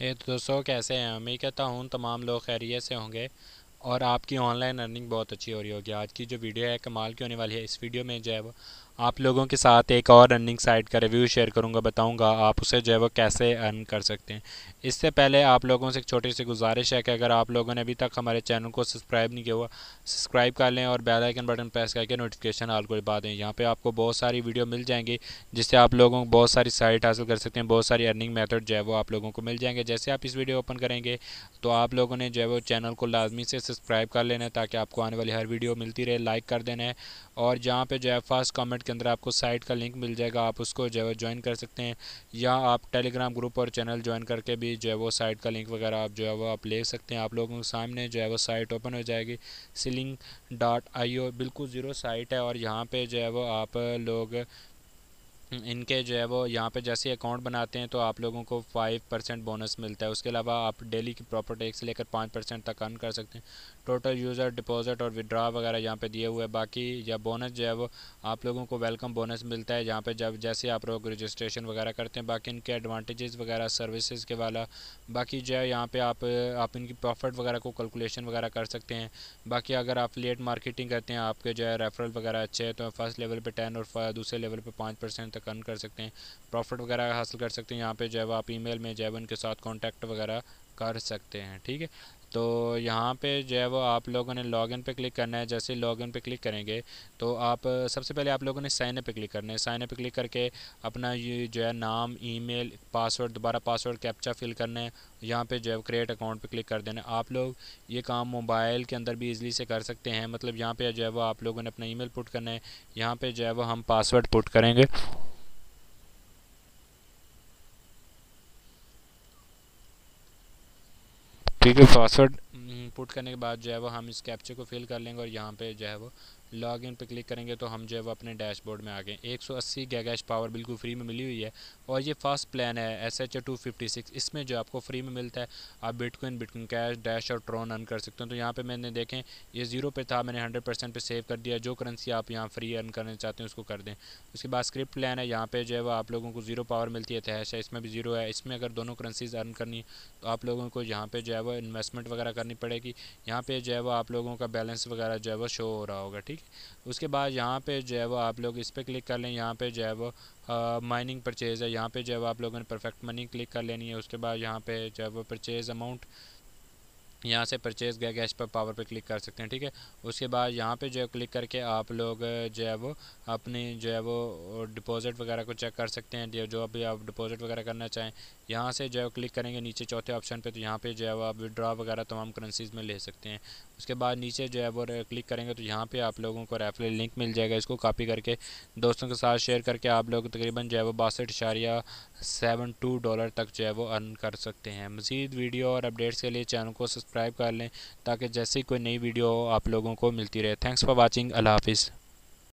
ये तो दोस्तों कैसे हैं उम्मीद करता हूँ तमाम लोग खैरियत से होंगे और आपकी ऑनलाइन अर्निंग बहुत अच्छी हो रही होगी आज की जो वीडियो है कमाल की होने वाली है इस वीडियो में जो है वो आप लोगों के साथ एक और अर्निंग साइट का रिव्यू शेयर करूंगा बताऊंगा आप उसे जो है वो कैसे अर्न कर सकते हैं इससे पहले आप लोगों से एक छोटी सी गुजारिश है कि अगर आप लोगों ने अभी तक हमारे चैनल को सब्सक्राइब नहीं किया हुआ सब्सक्राइब कर लें और बेल आइकन बटन प्रेस करके नोटिफिकेशन आल को दबा दें यहाँ पर आपको बहुत सारी वीडियो मिल जाएंगी जिससे आप लोगों को बहुत सारी साइट हासिल कर सकते हैं बहुत सारी अर्निंग मैथड जो है वो आप लोगों को मिल जाएंगे जैसे आप इस वीडियो ओपन करेंगे तो आप लोगों ने जो है वो चैनल को लाजमी से सब्सक्राइब कर लेना है ताकि आपको आने वाली हर वीडियो मिलती रहे लाइक कर देना है और जहाँ पर जो है फर्स्ट कमेंट के अंदर आपको साइट का लिंक मिल जाएगा आप उसको जो है ज्वाइन कर सकते हैं या आप टेलीग्राम ग्रुप और चैनल ज्वाइन करके भी जो है वो साइट का लिंक वगैरह आप जो है वो आप ले सकते हैं आप लोगों के सामने जो है वो साइट ओपन हो जाएगी सिलिंग डॉट आई बिल्कुल ज़ीरो साइट है और यहाँ पर जो है वो आप लोग इनके जो है वो यहाँ पे जैसे अकाउंट बनाते हैं तो आप लोगों को फाइव परसेंट बोनस मिलता है उसके अलावा आप डेली की प्रॉपर्टी टैक्स लेकर पाँच परसेंट तक अर्न कर सकते हैं टोटल यूज़र डिपॉजिट और विड्रा वगैरह यहाँ पे दिए हुए हैं बाकी या बोनस जो है वो आप लोगों को वेलकम बोनस मिलता है यहाँ पर जब जैसे आप लोग रजिस्ट्रेशन वगैरह करते हैं बाकी इनके एडवांटेजेस वगैरह सर्विसज़ के वाला बाकी जो है यहाँ पर आप आप इनकी प्रॉफिट वगैरह को कैलकुलेशन वगैरह कर सकते हैं बाकी अगर आप लेट मार्केटिंग करते हैं आपके जो है रेफरल वगैरह अच्छे हैं तो फर्स्ट लेवल पर टेन और दूसरे लेवल पर पाँच परसेंट तक अर्न कर सकते हैं प्रॉफिट वगैरह हासिल कर सकते हैं यहाँ पे जो है आप ईमेल में है उनके साथ कॉन्टैक्ट वगैरह कर सकते हैं ठीक है तो यहाँ पे जो है वो आप लोगों ने लॉगिन पे क्लिक करना है जैसे लॉगिन पे क्लिक करेंगे तो आप सबसे पहले आप लोगों ने साइन अप पे क्लिक करना है साइन अप पे क्लिक करके अपना ये जो है नाम ईमेल पासवर्ड दोबारा पासवर्ड कैप्चा फिल करना है यहाँ पे जो है क्रिएट अकाउंट पे क्लिक कर देना आप लोग ये काम मोबाइल के अंदर भी ईजिली से कर सकते हैं मतलब यहाँ पर जो है वो आप लोगों ने अपना ई पुट करना है यहाँ पर जो है वो हम पासवर्ड पुट करेंगे ठीक है पासवर्ड पुट mm, करने के बाद जो है वो हम इस कैप्चे को फिल कर लेंगे और यहाँ पे जो है वो लॉग इन पर क्लिक करेंगे तो हम जो है वो अपने डैशबोर्ड में आ गए एक सौ अस्सी गैगैश पावर बिल्कुल फ्री में मिली हुई है और ये फास्ट प्लान है S H two fifty six इसमें जो आपको फ्री में मिलता है आप बिटकॉइन बिटकॉइन कैश डैश और ट्रोन अर्न कर सकते हो तो यहाँ पर मैंने देखें ये जीरो पे था मैंने हंड्रेड परसेंट पर सेव कर दिया जो करेंसी आप यहाँ फ्री अर्न करना चाहते हैं उसको कर दें उसके बाद स्क्रिप्ट प्लान है यहाँ पर जो है वो आप लोगों को जीरो पावर मिलती है तहश है इसमें भी जीरो है इसमें अगर दोनों करेंसीज अर्न करनी तो आप लोगों को यहाँ पर जो है वो इन्वेस्टमेंट वगैरह करनी पड़ेगी यहाँ पर जो है वो आप लोगों का बैलेंस वगैरह जो है वो शो हो रहा होगा ठीक ठीक उसके बाद यहाँ पे जो है वो आप लोग इस पर क्लिक कर लें यहाँ पे जो है वो माइनिंग परचेज़ है यहाँ पे जो है वो आप लोगों ने परफेक्ट मनी क्लिक कर लेनी है उसके बाद यहाँ पे जो है वो परचेज़ अमाउंट यहाँ से परचेज़ गया गैस पर पावर पे क्लिक कर सकते हैं ठीक है उसके बाद यहाँ पे जो है क्लिक करके आप लोग जो है वो अपने जो है वो डिपॉजिट वगैरह को चेक कर सकते हैं जो अभी आप डिपॉजिट वगैरह करना चाहें यहाँ से जो है क्लिक करेंगे नीचे चौथे ऑप्शन पे तो यहाँ पे जो है वो आप विड्रा वगैरह तमाम करेंसीज़ में ले सकते हैं उसके बाद नीचे जो है वो क्लिक करेंगे तो यहाँ पे आप लोगों को रेफर लिंक मिल जाएगा इसको कॉपी करके दोस्तों के साथ शेयर करके आप लोग तकरीबन जो है वो बासठ इशारिया सेवन टू डॉलर तक जो है वो अर्न कर सकते हैं मज़ीद वीडियो और अपडेट्स के लिए चैनल को सब्सक्राइब कर लें ताकि जैसे ही कोई नई वीडियो आप लोगों को मिलती रहे थैंक्स फॉर वॉचिंग अल्लाह हाफिज़